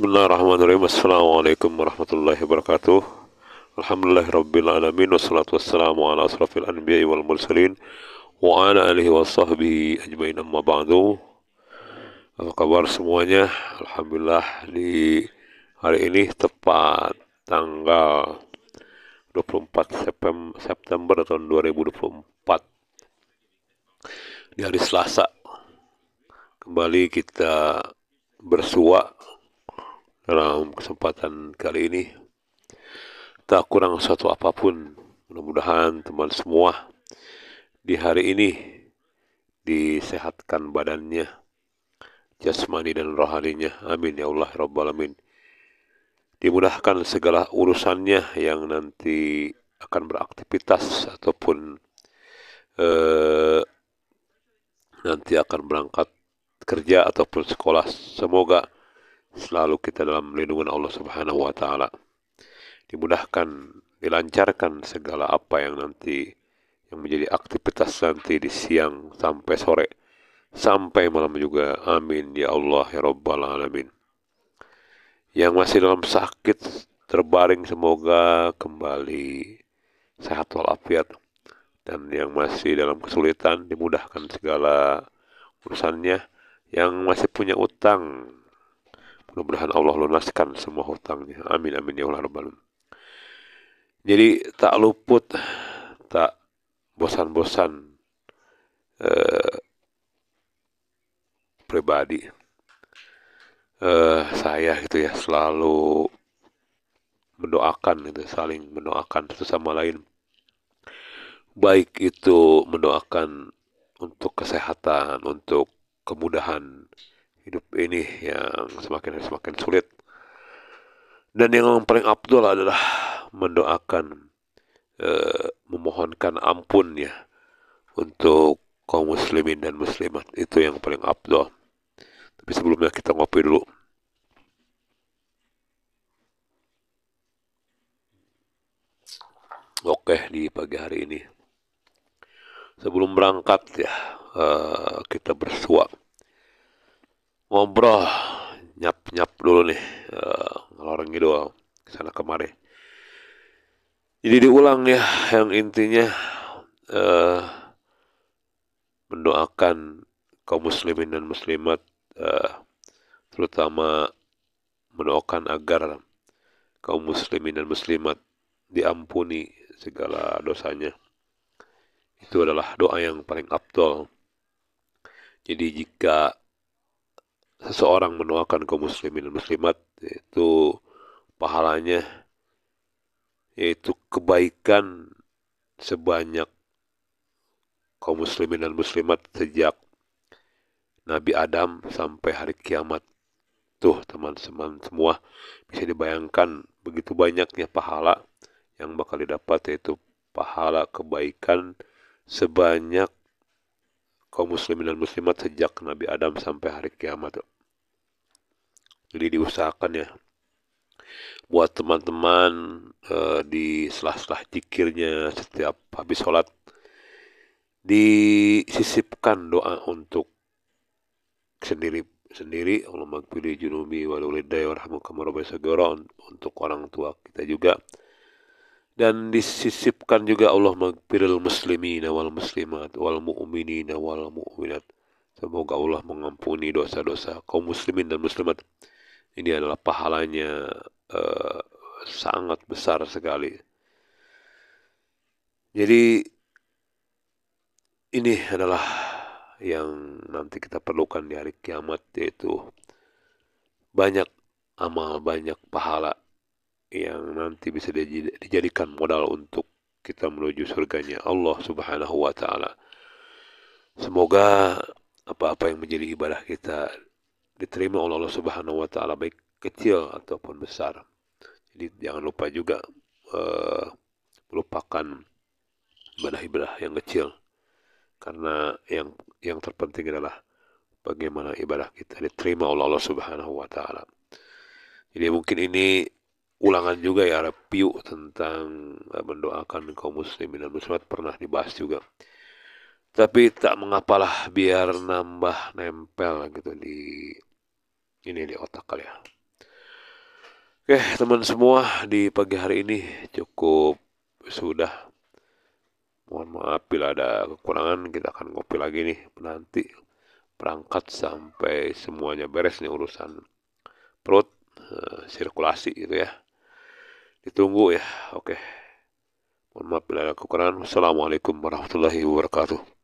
Bismillahirrahmanirrahim. Assalamualaikum warahmatullahi wabarakatuh. Alamin Wassalatu wassalamu ala asrafil anbiya wal mursalin. Wa ala alihi wa sahbihi ajmain amma ba'du. Apa kabar semuanya? Alhamdulillah di hari ini tepat tanggal 24 September tahun 2024. Di hari Selasa. Kembali kita bersua dalam kesempatan kali ini tak kurang satu apapun mudah-mudahan teman semua di hari ini disehatkan badannya jasmani dan rohaninya amin ya Allah Rabbal Amin dimudahkan segala urusannya yang nanti akan beraktivitas ataupun eh, nanti akan berangkat kerja ataupun sekolah semoga selalu kita dalam lindungan Allah Subhanahu wa taala. Dimudahkan, dilancarkan segala apa yang nanti yang menjadi aktivitas nanti di siang sampai sore sampai malam juga. Amin ya Allah ya Rabbal alamin. Yang masih dalam sakit terbaring semoga kembali sehat walafiat dan yang masih dalam kesulitan dimudahkan segala urusannya yang masih punya utang Mudah-mudahan Allah lunaskan semua hutangnya. Amin amin ya Allah rabbal Jadi tak luput, tak bosan-bosan eh, pribadi eh, saya gitu ya selalu mendoakan gitu saling mendoakan satu sama lain baik itu mendoakan untuk kesehatan untuk kemudahan hidup ini yang semakin semakin sulit. Dan yang paling abdul adalah mendoakan, e, memohonkan ampun ya untuk kaum muslimin dan muslimat. Itu yang paling abdul. Tapi sebelumnya kita ngopi dulu. Oke di pagi hari ini sebelum berangkat ya e, kita bersuap ngobrol nyap nyap dulu nih uh, eh, ngelorong doang gitu, kesana kemari jadi diulang ya yang intinya uh, mendoakan kaum muslimin dan muslimat uh, terutama mendoakan agar kaum muslimin dan muslimat diampuni segala dosanya itu adalah doa yang paling abdul jadi jika seseorang mendoakan kaum muslimin dan muslimat itu pahalanya yaitu kebaikan sebanyak kaum muslimin dan muslimat sejak Nabi Adam sampai hari kiamat. Tuh teman-teman semua bisa dibayangkan begitu banyaknya pahala yang bakal didapat yaitu pahala kebaikan sebanyak kaum muslimin dan muslimat sejak Nabi Adam sampai hari kiamat jadi diusahakan ya buat teman-teman uh, di sela-sela jikirnya setiap habis sholat disisipkan doa untuk sendiri sendiri Allahumma gfirli junubi wa walidayya warhamhum untuk orang tua kita juga dan disisipkan juga Allah magfiril muslimin wal muslimat wal nawal wal mu'minat semoga Allah mengampuni dosa-dosa kaum muslimin dan muslimat ini adalah pahalanya uh, sangat besar sekali. Jadi ini adalah yang nanti kita perlukan di hari kiamat yaitu banyak amal, banyak pahala yang nanti bisa dijadikan modal untuk kita menuju surganya Allah Subhanahu wa taala. Semoga apa-apa yang menjadi ibadah kita diterima oleh Allah Subhanahu wa taala baik kecil ataupun besar. Jadi jangan lupa juga uh, melupakan ibadah-ibadah yang kecil. Karena yang yang terpenting adalah bagaimana ibadah kita diterima oleh Allah Subhanahu wa taala. Jadi mungkin ini ulangan juga ya review tentang eh, mendoakan kaum muslimin dan muslimat pernah dibahas juga. Tapi tak mengapalah biar nambah nempel gitu di ini di otak kali ya oke teman semua di pagi hari ini cukup sudah mohon maaf bila ada kekurangan kita akan ngopi lagi nih nanti perangkat sampai semuanya beres nih urusan perut eh, sirkulasi gitu ya ditunggu ya oke mohon maaf bila ada kekurangan Assalamualaikum warahmatullahi wabarakatuh